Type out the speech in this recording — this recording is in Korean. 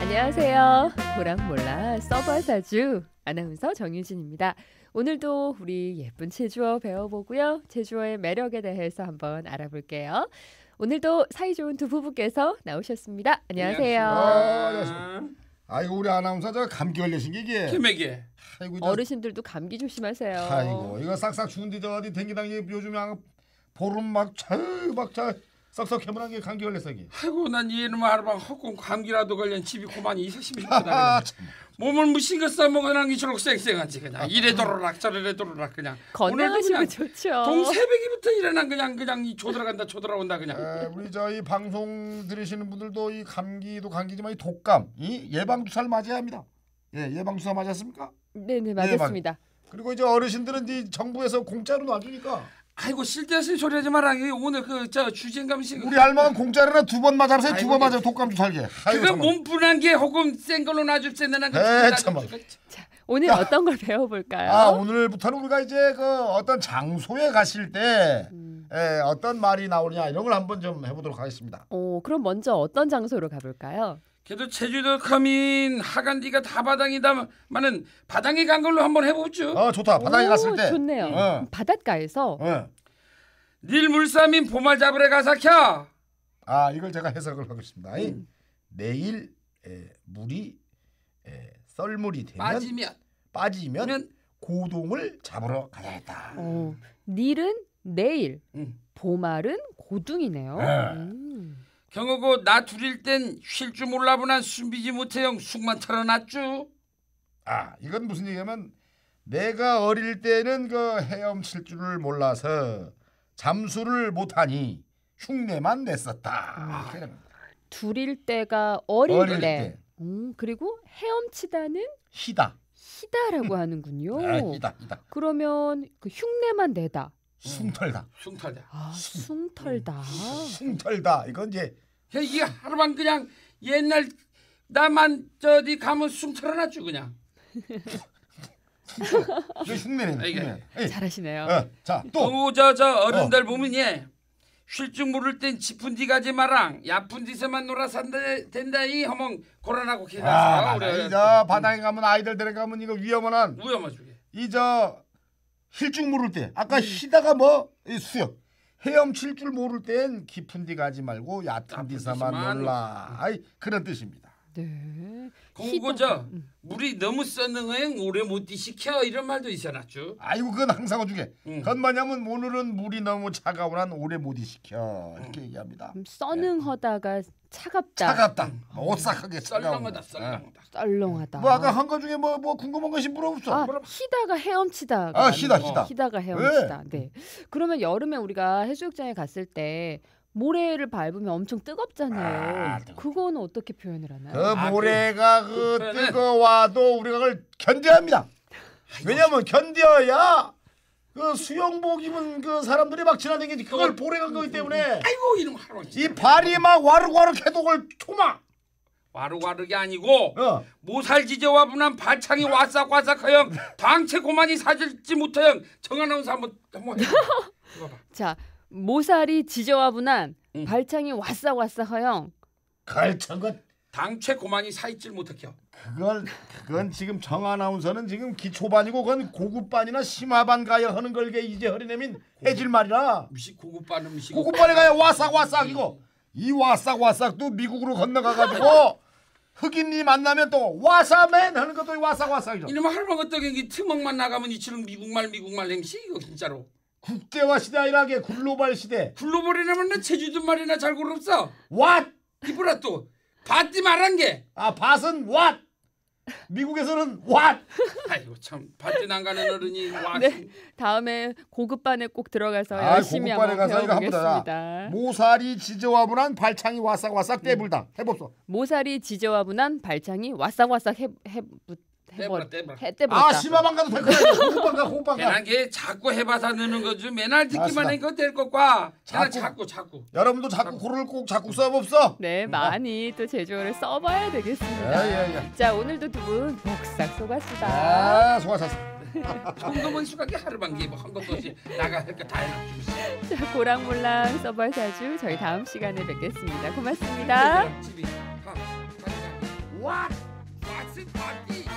안녕하세요. 모락몰라 서버사주 아나운서 정유진입니다. 오늘도 우리 예쁜 제주어 배워보고요. 제주어의 매력에 대해서 한번 알아볼게요. 오늘도 사이좋은 두 부부께서 나오셨습니다. 안녕하세요. 안녕하세요. 아이고 우리 아나운서가 감기 걸리신 게 이게. 김에게. 아이고 저, 어르신들도 감기 조심하세요. 아이고 이거 싹싹 추운데 저 어디 댕기당 요즘 양 보름 막잘막잘 썩썩 해물한 게 감기 걸렸어 이게. 아이고 난 이놈 알아봐 헛공 감기라도 걸린 집이 고만이 이심이 있다. 몸을 무신거 써먹는 기처럼 쌩쌩하지 그냥 아. 이래도로락 저래도로락 그냥 오늘도 그냥 좋죠. 동 새벽이부터 일어난 그냥 그냥 이 조들어간다 조들어온다 그냥. 에, 우리 저이 방송 들으시는 분들도 이 감기도 감기지만 이 독감 이 예방 주사를 맞아야 합니다. 예 예방 주사 맞았습니까? 네네 예, 맞았습니다. 예, 맞... 그리고 이제 어르신들은 이 정부에서 공짜로 놔주니까. 아이고 실데없는 소리 하지 마라. 오늘 그 저 주진감식 우리 할머니 공짜로나 두 번 맞아서 두 번 맞아 독감 살게. 그거 몸뿐한 게 혹은 센 걸로 놔줄 센는 거. 네, 참아. 자 오늘 야. 어떤 걸 배워볼까요? 아 오늘부터는 우리가 이제 그 어떤 장소에 가실 때 음. 에, 예, 어떤 말이 나오냐 이런 걸 한번 좀 해보도록 하겠습니다. 오 그럼 먼저 어떤 장소로 가볼까요? 그도 제주도 커민 하간디가 다 바당이다만은 바당에 간 걸로 한번 해보죠. 어 좋다. 바당에 갔을 때. 좋네요. 어. 바닷가에서. 어. 물삼인 보말 잡으래 가사캬. 아 이걸 제가 해석을 하겠습니다. 음. 내일 에, 물이 에, 썰물이 되면 빠지면 빠지면 고동을 잡으러 가야 했다. 어, 닐은 내일, 음. 보말은 고둥이네요. 네. 음. 경호고 나 둘일 땐 쉴 줄 몰라보난 숨비지 못해 형 숙만 털어놨쥬. 아 이건 무슨 얘기냐면 내가 어릴 때는 그 헤엄칠 줄을 몰라서 잠수를 못하니 흉내만 냈었다. 아, 둘일 때가 어릴, 어릴 때. 때. 음, 그리고 헤엄치다는 희다. 희다라고 하는군요. 아, 희다, 희다. 그러면 그 흉내만 내다. 숭털다. 숭털다. 음, 아, 숭털다. 숭털다. 이건 이제 이게 하루만 그냥 옛날 나만 저디 가면 숭털어놨죠 그냥. 흉내내 예. 잘하시네요. 어, 자 또. 저저 어른들 어. 보면 예. 쉴줄 모를 땐 짚은 뒤 가지 마랑 야푼 뒤서만 놀아 산다 된다 이 허멍 고란하고 기다려. 아, 이저 바다에 가면 아이들 데려가면 이거 위험한. 위험하죠. 이저 실줄 모를 때 아까 네. 쉬다가뭐 수영 헤엄칠 줄 모를 땐 깊은 데 가지 말고 얕은 데 사만 놀라 음. 아이 그런 뜻입니다. 네. 공고자 음. 물이 너무 썼는 거엔 오래 못시켜 이런 말도 있어놨죠. 아이고 그건 항상 어중에 음. 그건 뭐냐면 오늘은 물이 너무 차가우란 오래 못시켜 이렇게 음. 얘기합니다. 음, 써능하다가 차갑다. 차갑다. 음. 뭐 오싹하게 음. 썰렁하다. 썰렁하다. 네. 썰렁하다. 뭐 아까 한거 중에 뭐, 뭐 궁금한 것이 물어보소. 아, 히다가 헤엄치다. 아, 히다, 히다. 히다가 헤엄치다. 네. 그러면 여름에 우리가 해수욕장에 갔을 때 모래를 밟으면 엄청 뜨겁잖아요. 아, 그거는 어떻게 표현을 하나요? 그, 아, 그 모래가 그그 뜨거워도 우리가 그걸 견뎌야 합니다. 왜냐면 견뎌야 그 수영복 입은 그 사람들이 막 지나다니지 그걸 그 보래간 거기 때문에 아이고 이놈 할아이 발이 막 와르와르 해도 그걸 마 와르와르게 아니고 어. 모살지제와 분한 반창이 와싹와싹하영 당체 고만이 사질지 못하영 정아운서 한번 한번 자, 모살이 지저와분한 응. 발창이 왓싹왓싹하여 갈창과 당최 고만이 사이질 못해요. 그건 그건 지금 정 아나운서는 지금 기초반이고 그건 고급반이나 심화반 가야 하는 걸게 이제 허리내민 해질 말이라. 무시 고급반 음식. 고급반에 가야 와싹 와싹 음. 이거 이 와싹 와싹도 미국으로 건너가가지고 흑인이 만나면 또 와사맨 하는 것도 와싹 와싹이죠. 이놈 할머니 떡이 트먹만 나가면 이처럼 미국말 미국말 행시 이거 진짜로. 국제화 시대 아니라게 글로벌 시대. 글로벌이라면 체주도 말이나 잘 고릅서. What? 이보라 또 밭이 말한 게. 아 밭은 what? 미국에서는 what? 아이고 참 밭이 난가는 어른이 what? 네, 다음에 고급반에 꼭 들어가서 아, 열심히 고급반에 가서 이거 다 모사리 지저와분한 발창이 와싹와싹 네. 떼불다 해봅소. 모사리 지저와분한 발창이 와싹와싹 해해 해버려. 아 심화방 가도 될 거야. 호흡가호흡 가. 걔는 걔 자꾸 해봐서 느는 거지. 맨날 듣기만 해도 될 것과. 자꾸, 자꾸 자꾸. 여러분도 자꾸 고를 꼭 자꾸 써봅소. 네 많이 또제주를 써봐야 되겠습니다. 예, 예, 예. 자 오늘도 두분 복삭 속았습니다. 아 속았었어. 송금은 수각이 하루만기 뭐한 것도 없이 나가 그러니까 해놨지. 자 고랑몰랑 서바사주 저희 다음 시간에 뵙겠습니다. 고맙습니다. 네, 집이 가. 와. 왓츠 파티.